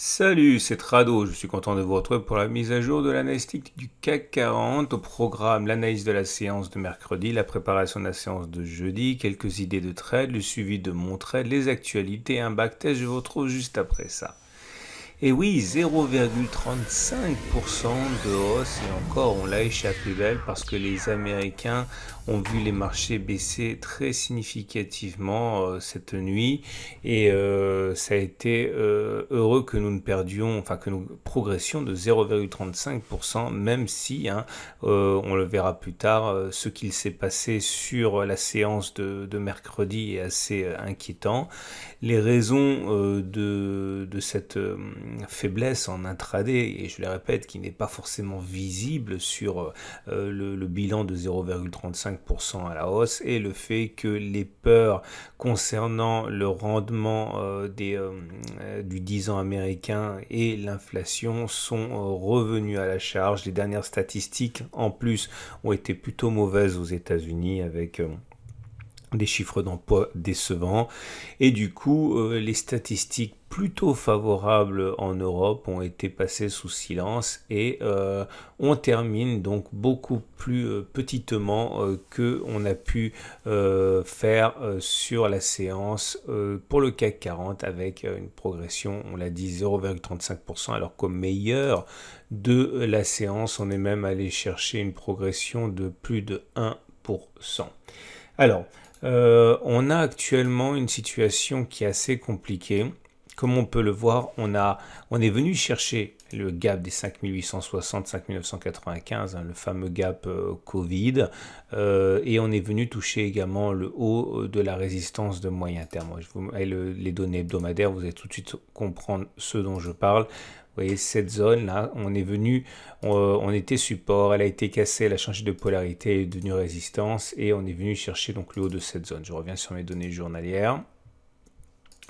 Salut, c'est Trado, je suis content de vous retrouver pour la mise à jour de l'analystique du CAC 40 au programme l'analyse de la séance de mercredi, la préparation de la séance de jeudi, quelques idées de trade, le suivi de mon trade, les actualités, un backtest, je vous retrouve juste après ça. Et oui, 0,35% de hausse et encore on l'a échappé belle parce que les Américains ont vu les marchés baisser très significativement euh, cette nuit et euh, ça a été euh, heureux que nous ne perdions, enfin que nous progressions de 0,35%, même si, hein, on le verra plus tard, ce qu'il s'est passé sur la séance de, mercredi est assez inquiétant. Les raisons de, cette faiblesse en intraday, et je le répète, qui n'est pas forcément visible sur le bilan de 0,35%, à la hausse et le fait que les peurs concernant le rendement euh, des, euh, euh, du 10 ans américain et l'inflation sont revenues à la charge. Les dernières statistiques en plus ont été plutôt mauvaises aux États-Unis avec des chiffres d'emploi décevants. Et du coup, euh, les statistiques plutôt favorables en Europe ont été passées sous silence et euh, on termine donc beaucoup plus euh, petitement que on a pu faire sur la séance pour le CAC 40 avec une progression, on l'a dit, 0,35% alors qu'au meilleur de la séance, on est même allé chercher une progression de plus de 1%. Alors, euh, on a actuellement une situation qui est assez compliquée. Comme on peut le voir, on, a, on est venu chercher le gap des 5860-5995, hein, le fameux gap euh, Covid, euh, et on est venu toucher également le haut de la résistance de moyen terme. les données hebdomadaires, vous allez tout de suite comprendre ce dont je parle. Vous voyez, cette zone-là, on est venu, on, était support, elle a été cassée, elle a changé de polarité, elle est devenue résistance, et on est venu chercher donc le haut de cette zone. Je reviens sur mes données journalières.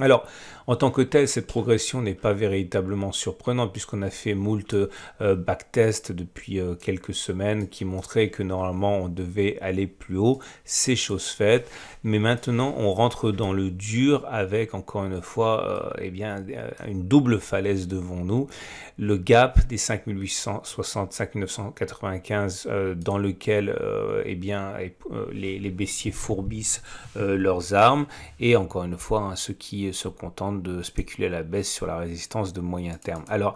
Alors, en tant que tel, cette progression n'est pas véritablement surprenante puisqu'on a fait moult euh, backtests depuis euh, quelques semaines qui montraient que normalement on devait aller plus haut. C'est chose faite. Mais maintenant, on rentre dans le dur avec, encore une fois, euh, eh bien, une double falaise devant nous. Le gap des 5860-5995 dans lequel eh bien, les, baissiers fourbissent leurs armes. Et encore une fois, hein, ce qui se contentent de spéculer à la baisse sur la résistance de moyen terme. Alors,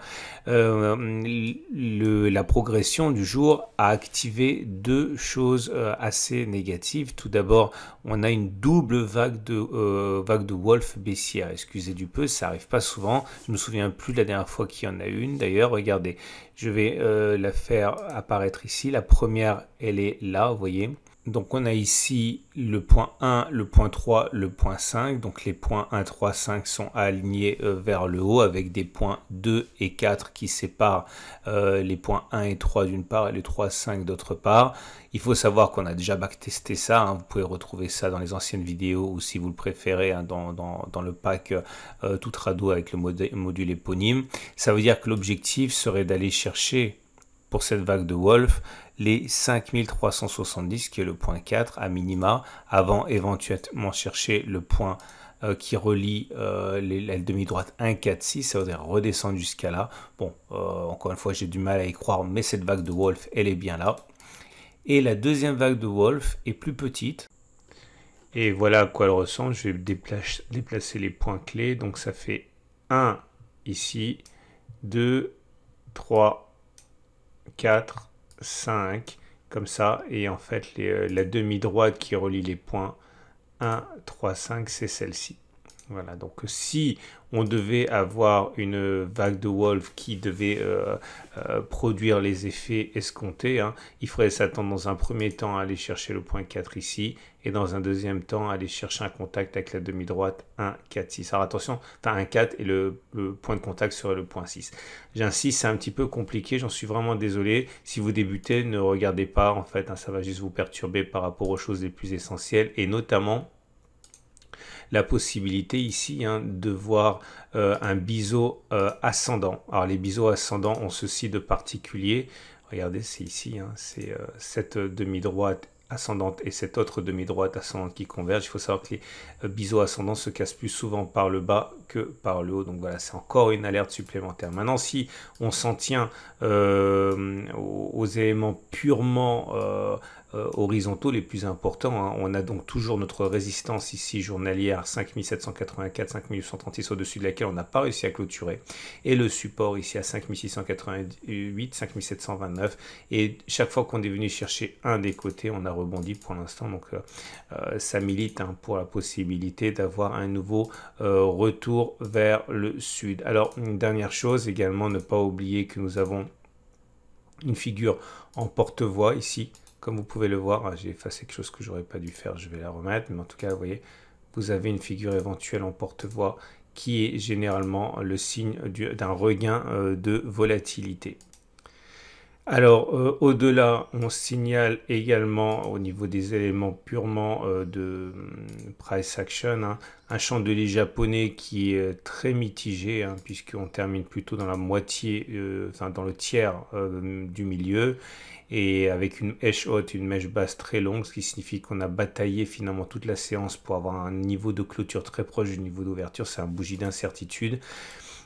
euh, le, la progression du jour a activé deux choses euh, assez négatives. Tout d'abord, on a une double vague de, euh, vague de Wolf baissière. Excusez du peu, ça n'arrive pas souvent. Je me souviens plus de la dernière fois qu'il y en a une. D'ailleurs, regardez, je vais la faire apparaître ici. La première, elle est là, vous voyez. Donc on a ici le point 1, le point 3, le point 5. Donc les points 1, 3, 5 sont alignés euh, vers le haut avec des points 2 et 4 qui séparent euh, les points 1 et 3 d'une part et les 3, 5 d'autre part. Il faut savoir qu'on a déjà backtesté ça. Hein. Vous pouvez retrouver ça dans les anciennes vidéos ou si vous le préférez hein, dans, le pack euh, tout radeau avec le module éponyme. Ça veut dire que l'objectif serait d'aller chercher pour cette vague de Wolf les 5370 qui est le point 4 à minima avant éventuellement chercher le point euh, qui relie euh, l'aile la demi-droite 1, 4, 6, ça voudrait redescendre jusqu'à là. Bon, euh, encore une fois, j'ai du mal à y croire, mais cette vague de Wolf, elle est bien là. Et la deuxième vague de Wolf est plus petite. Et voilà à quoi elle ressemble. Je vais déplacer les points clés. Donc ça fait 1 ici, 2, 3, 4, 5, comme ça. Et en fait, euh, la demi-droite qui relie les points 1, 3, 5, c'est celle-ci. Voilà, donc si on devait avoir une vague de Wolf qui devait euh, euh, produire les effets escomptés, hein, il faudrait s'attendre dans un premier temps à aller chercher le point 4 ici, et dans un deuxième temps à aller chercher un contact avec la demi-droite 1, 4, 6. Alors attention, tu as un 4 et le, point de contact serait le point 6. J'insiste, c'est un petit peu compliqué, j'en suis vraiment désolé. Si vous débutez, ne regardez pas, en fait, hein, ça va juste vous perturber par rapport aux choses les plus essentielles, et notamment la possibilité ici hein, de voir euh, un biseau euh, ascendant. Alors les biseaux ascendants ont ceci de particulier. Regardez, c'est ici, hein, c'est euh, cette demi-droite ascendante et cette autre demi-droite ascendante qui convergent. Il faut savoir que les biseaux ascendants se cassent plus souvent par le bas que par le haut. Donc voilà, c'est encore une alerte supplémentaire. Maintenant, si on s'en tient aux éléments purement euh, horizontaux les plus importants. Hein. On a donc toujours notre résistance ici journalière 5784-5836 au-dessus de laquelle on n'a pas réussi à clôturer et le support ici à 5688-5729 et chaque fois qu'on est venu chercher un des côtés on a rebondi pour l'instant donc euh, euh, ça milite hein, pour la possibilité d'avoir un nouveau retour vers le sud. Alors une dernière chose également ne pas oublier que nous avons une figure en porte-voix ici comme vous pouvez le voir, j'ai effacé quelque chose que j'aurais pas dû faire, je vais la remettre. Mais en tout cas, vous voyez, vous avez une figure éventuelle en porte-voix qui est généralement le signe d'un regain euh, de volatilité. Alors, euh, au-delà, on signale également au niveau des éléments purement euh, de hum, price action, hein, un chandelier japonais qui est très mitigé, hein, puisqu'on termine plutôt dans la moitié, dans le tiers du milieu, et avec une mèche haute, une mèche basse très longue, ce qui signifie qu'on a bataillé finalement toute la séance pour avoir un niveau de clôture très proche du niveau d'ouverture, c'est un bougie d'incertitude.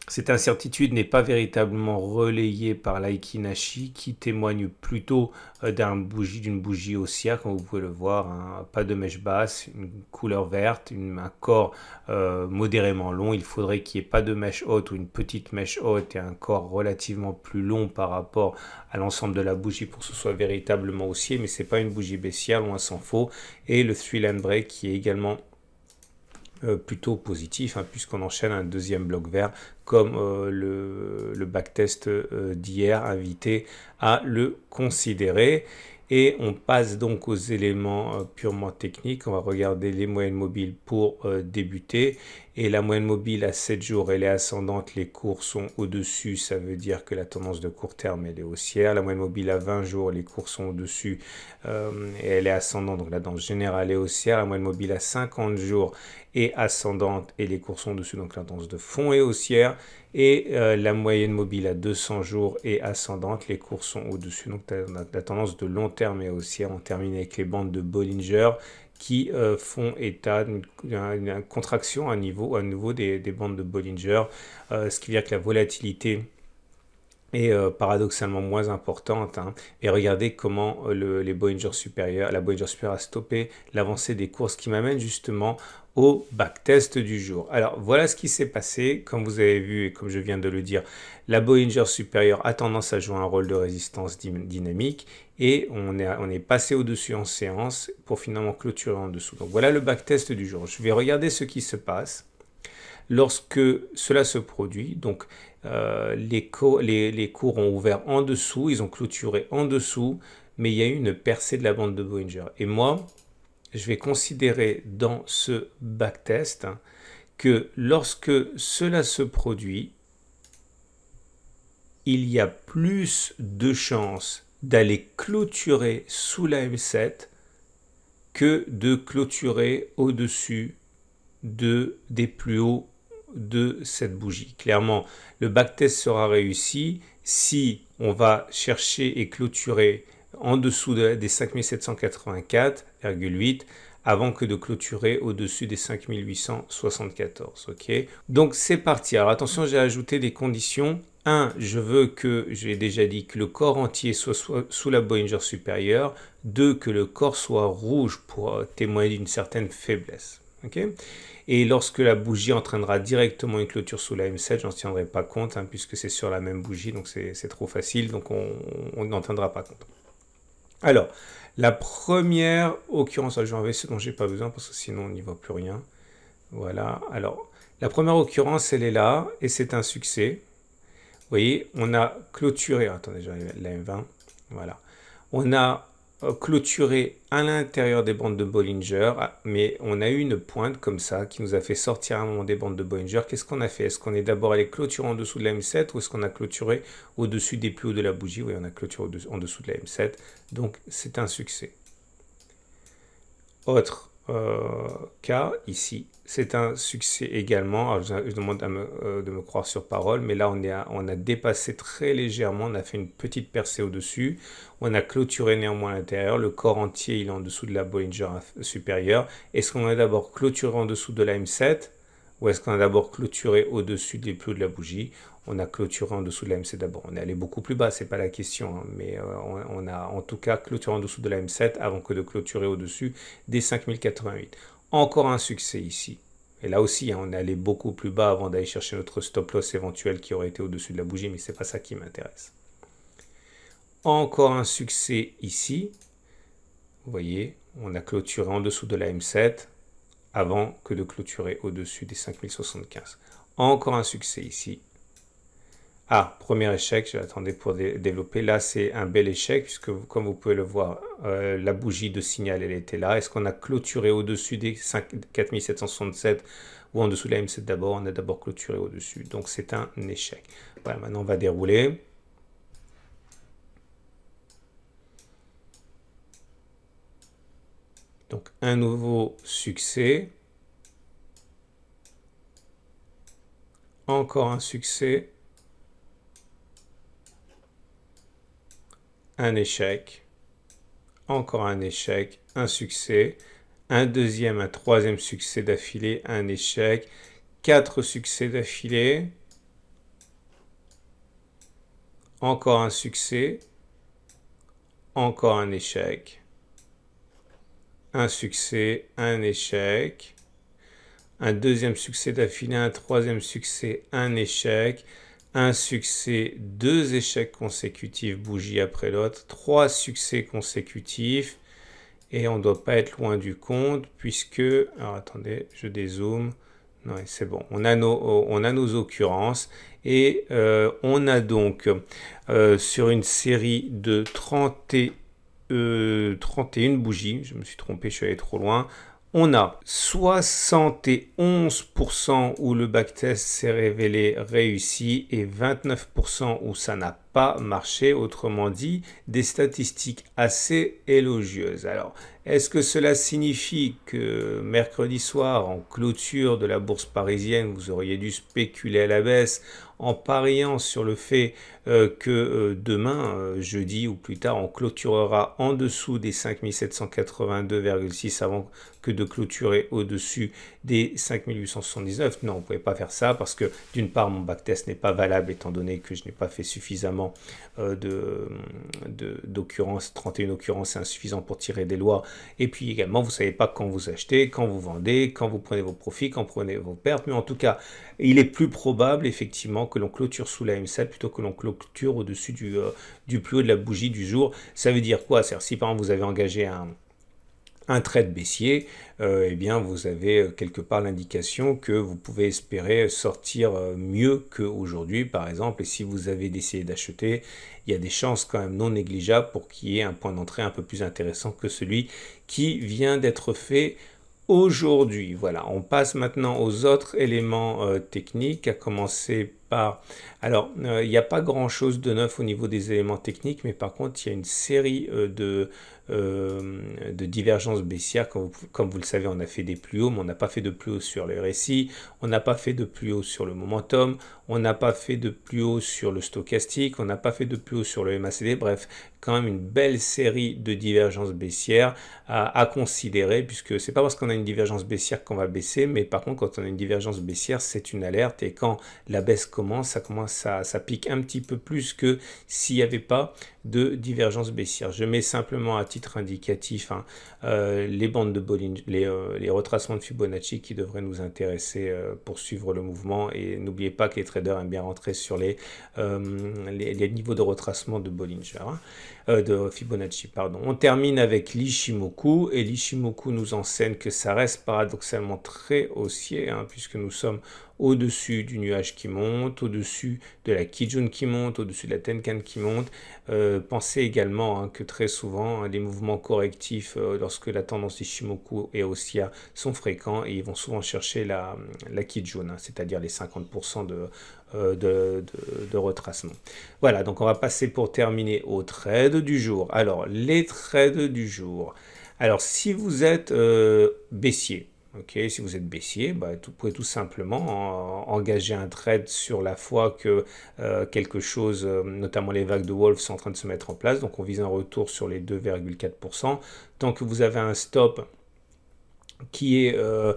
Cette incertitude n'est pas véritablement relayée par l'Aikinashi qui témoigne plutôt euh, d'une bougie, bougie haussière, comme vous pouvez le voir, hein. pas de mèche basse, une couleur verte, un corps euh, modérément long. Il faudrait qu'il n'y ait pas de mèche haute ou une petite mèche haute et un corps relativement plus long par rapport à l'ensemble de la bougie pour que ce soit véritablement haussier, mais c'est pas une bougie baissière, loin s'en faut. Et le three-land break qui est également euh, plutôt positif, hein, puisqu'on enchaîne un deuxième bloc vert comme euh, le, backtest euh, d'hier invité à le considérer. Et on passe donc aux éléments purement techniques. On va regarder les moyennes mobiles pour débuter et la moyenne mobile à 7 jours, elle est ascendante, les cours sont au-dessus, ça veut dire que la tendance de court terme, est haussière. La moyenne mobile à 20 jours, les cours sont au-dessus euh, et elle est ascendante, donc la danse générale est haussière. La moyenne mobile à 50 jours est ascendante et les cours sont au-dessus, donc la tendance de fond est haussière. Et euh, la moyenne mobile à 200 jours est ascendante, les cours sont au-dessus, donc la tendance de long terme est haussière. On termine avec les bandes de Bollinger qui euh, font état d'une contraction à, niveau, à nouveau des, bandes de Bollinger, euh, ce qui veut dire que la volatilité est euh, paradoxalement moins importante. Hein. Et regardez comment les Bollinger supérieurs, la Bollinger supérieure a stoppé l'avancée des courses qui m'amène justement au backtest du jour. Alors voilà ce qui s'est passé, comme vous avez vu et comme je viens de le dire, la Bollinger supérieure a tendance à jouer un rôle de résistance dynamique et on est, passé au-dessus en séance pour finalement clôturer en dessous. Donc voilà le backtest du jour. Je vais regarder ce qui se passe lorsque cela se produit. Donc euh, les, cours, ont ouvert en dessous, ils ont clôturé en dessous, mais il y a eu une percée de la bande de Bollinger. Et moi, je vais considérer dans ce backtest que lorsque cela se produit, il y a plus de chances d'aller clôturer sous la M7 que de clôturer au-dessus de, des plus hauts de cette bougie. Clairement, le backtest sera réussi si on va chercher et clôturer en dessous des 5784,8 avant que de clôturer au-dessus des 5874. Ok, donc c'est parti. Alors attention, j'ai ajouté des conditions. 1. Je veux que, j'ai déjà dit, que le corps entier soit, sous la Bollinger supérieure. 2. Que le corps soit rouge pour euh, témoigner d'une certaine faiblesse. ok Et lorsque la bougie entraînera directement une clôture sous la M7, j'en tiendrai pas compte, hein, puisque c'est sur la même bougie, donc c'est trop facile, donc on n'en tiendra pas compte. Alors, la première occurrence, je vais enlever ce dont j'ai pas besoin parce que sinon on n'y voit plus rien. Voilà, alors la première occurrence, elle est là et c'est un succès. Vous voyez, on a clôturé, attendez, j'arrive la M20, voilà. On a euh, clôturé à l'intérieur des bandes de Bollinger, ah, mais on a eu une pointe comme ça qui nous a fait sortir à un moment des bandes de Bollinger. Qu'est-ce qu'on a fait Est-ce qu'on est, d'abord allé clôturer en dessous de la M7 ou est-ce qu'on a clôturé au-dessus des plus hauts de la bougie Oui, on a clôturé en dessous de la M7, donc c'est un succès. Autre car euh, ici. C'est un succès également. je, demande euh, de me croire sur parole, mais là, on, est on a dépassé très légèrement. On a fait une petite percée au-dessus. On a clôturé néanmoins l'intérieur. Le corps entier, il est en dessous de la Bollinger supérieure. Est-ce qu'on a d'abord clôturé en dessous de la M7 ou est-ce qu'on a d'abord clôturé au-dessus des plus de la bougie On a clôturé en dessous de la m M7 d'abord. On est allé beaucoup plus bas, c'est pas la question. Hein, mais euh, on, a en tout cas clôturé en dessous de la M7 avant que de clôturer au-dessus des 5088. Encore un succès ici. Et là aussi, hein, on est allé beaucoup plus bas avant d'aller chercher notre stop loss éventuel qui aurait été au-dessus de la bougie, mais c'est pas ça qui m'intéresse. Encore un succès ici. Vous voyez, on a clôturé en dessous de la M7 avant que de clôturer au-dessus des 5075. Encore un succès ici. Ah, premier échec, je l'attendais pour développer. Là, c'est un bel échec, puisque comme vous pouvez le voir, euh, la bougie de signal, elle était là. Est-ce qu'on a clôturé au-dessus des 4767 ou en dessous de la M7 d'abord On a d'abord clôturé au-dessus. Donc, c'est un échec. Voilà, maintenant, on va dérouler. Donc un nouveau succès. Encore un succès. Un échec. Encore un échec. Un succès. Un deuxième, un troisième succès d'affilée. Un échec. Quatre succès d'affilée. Encore un succès. Encore un échec un succès, un échec, un deuxième succès d'affilée, un troisième succès, un échec, un succès, deux échecs consécutifs, bougie après l'autre, trois succès consécutifs, et on ne doit pas être loin du compte, puisque, alors attendez, je dézoome, non, c'est bon, on a nos, on a nos occurrences, et euh, on a donc euh, sur une série de 31 31 euh, bougies, je me suis trompé, je suis allé trop loin. On a 71% où le backtest s'est révélé réussi et 29% où ça n'a pas marché, autrement dit, des statistiques assez élogieuses. Alors, est-ce que cela signifie que mercredi soir, en clôture de la bourse parisienne, vous auriez dû spéculer à la baisse en pariant sur le fait euh, que euh, demain, euh, jeudi ou plus tard, on clôturera en dessous des 5782,6 avant que de clôturer au-dessus des 5879. Non, on ne pouvait pas faire ça parce que d'une part, mon backtest n'est pas valable étant donné que je n'ai pas fait suffisamment de d'occurrences, 31 occurrences, c'est insuffisant pour tirer des lois. Et puis également, vous ne savez pas quand vous achetez, quand vous vendez, quand vous prenez vos profits, quand vous prenez vos pertes. Mais en tout cas, il est plus probable effectivement que l'on clôture sous la M7 plutôt que l'on clôture au-dessus du, euh, du plus haut de la bougie du jour. Ça veut dire quoi C'est-à-dire si par exemple vous avez engagé un, un trait de baissier, et euh, eh bien vous avez euh, quelque part l'indication que vous pouvez espérer sortir mieux qu'aujourd'hui, par exemple. Et si vous avez décidé d'acheter, il y a des chances quand même non négligeables pour qu'il y ait un point d'entrée un peu plus intéressant que celui qui vient d'être fait aujourd'hui. Voilà, on passe maintenant aux autres éléments techniques, à commencer alors, euh, il n'y a pas grand-chose de neuf au niveau des éléments techniques, mais par contre, il y a une série euh, de, euh, de divergence baissière. Comme vous, comme vous, le savez, on a fait des plus hauts, mais on n'a pas fait de plus haut sur le RSI, on n'a pas fait de plus haut sur le momentum, on n'a pas fait de plus haut sur le stochastique, on n'a pas fait de plus haut sur le MACD. Bref, quand même une belle série de divergences baissières à, considérer, puisque c'est pas parce qu'on a une divergence baissière qu'on va baisser, mais par contre, quand on a une divergence baissière, c'est une alerte. Et quand la baisse commence, ça commence à, ça pique un petit peu plus que s'il n'y avait pas de divergence baissière. Je mets simplement à titre indicatif hein, euh, les bandes de Bollinger, euh, les, retracements de Fibonacci qui devraient nous intéresser euh, pour suivre le mouvement. Et n'oubliez pas que les traders aiment bien rentrer sur les, les, niveaux de retracement de Bollinger, hein, de Fibonacci, pardon. On termine avec l'Ishimoku et l'Ishimoku nous enseigne que ça reste paradoxalement très haussier hein, puisque nous sommes au-dessus du nuage qui monte, au-dessus de la Kijun qui monte, au-dessus de la Tenkan qui monte. Euh, pensez également hein, que très souvent, hein, les mouvements correctifs, euh, lorsque la tendance Ishimoku et haussière sont fréquents, et ils vont souvent chercher la, Kijun, hein, c'est-à-dire les 50% euh, de, de, retracement. Voilà, donc on va passer pour terminer aux trades du jour. Alors, les trades du jour. Alors, si vous êtes baissier, si vous êtes baissier, bah, vous pouvez tout simplement engager un trade sur la fois que euh, quelque chose, euh, notamment les vagues de Wolf, sont en train de se mettre en place. Donc on vise un retour sur les 2,4%. Tant que vous avez un stop qui est euh,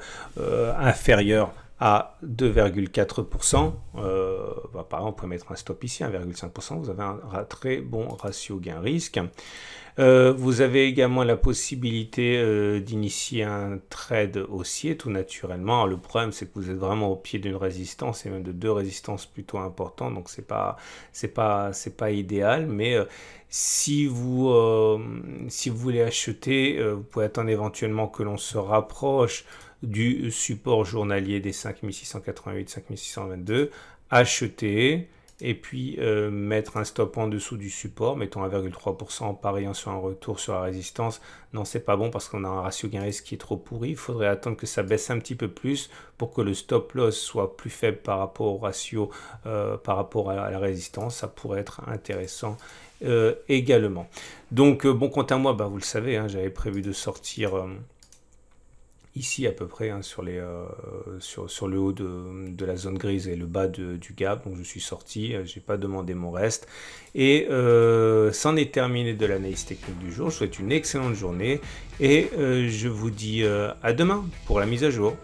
inférieur à 2,4%, euh, bah, par exemple, on pourrait mettre un stop ici, 1,5%, vous avez un, très bon ratio gain-risque. Euh, vous avez également la possibilité euh, d'initier un trade haussier tout naturellement. Le problème c'est que vous êtes vraiment au pied d'une résistance et même de deux résistances plutôt importantes, donc c'est pas c'est pas c'est pas idéal. Mais si vous si vous voulez acheter, vous pouvez attendre éventuellement que l'on se rapproche du support journalier des 5688-5622, acheter et puis euh, mettre un stop en dessous du support, mettons 1,3% en pariant sur un retour sur la résistance. Non, c'est pas bon parce qu'on a un ratio gain-risque qui est trop pourri. Il faudrait attendre que ça baisse un petit peu plus pour que le stop loss soit plus faible par rapport au ratio, euh, par rapport à la résistance. Ça pourrait être intéressant euh, également. Donc, bon, quant à moi, bah, vous le savez, hein, j'avais prévu de sortir ici à peu près hein, sur, les, euh, sur, le haut de, la zone grise et le bas du gap. Donc je suis sorti, je euh, j'ai pas demandé mon reste. Et euh, c'en est terminé de l'analyse technique du jour. Je souhaite une excellente journée et je vous dis à demain pour la mise à jour.